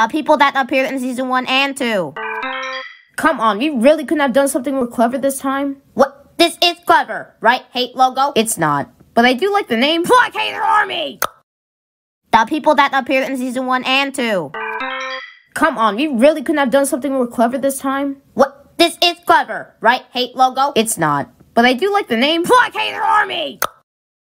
The people that appeared in season 1 and 2. Come on, we really couldn't have done something more clever this time? What? This is clever, right? Hate logo? It's not. But I do like the name Hater Army! The people that appeared in season 1 and 2. Come on, we really couldn't have done something more clever this time? What? This is clever, right? Hate logo? It's not. But I do like the name Hater Army!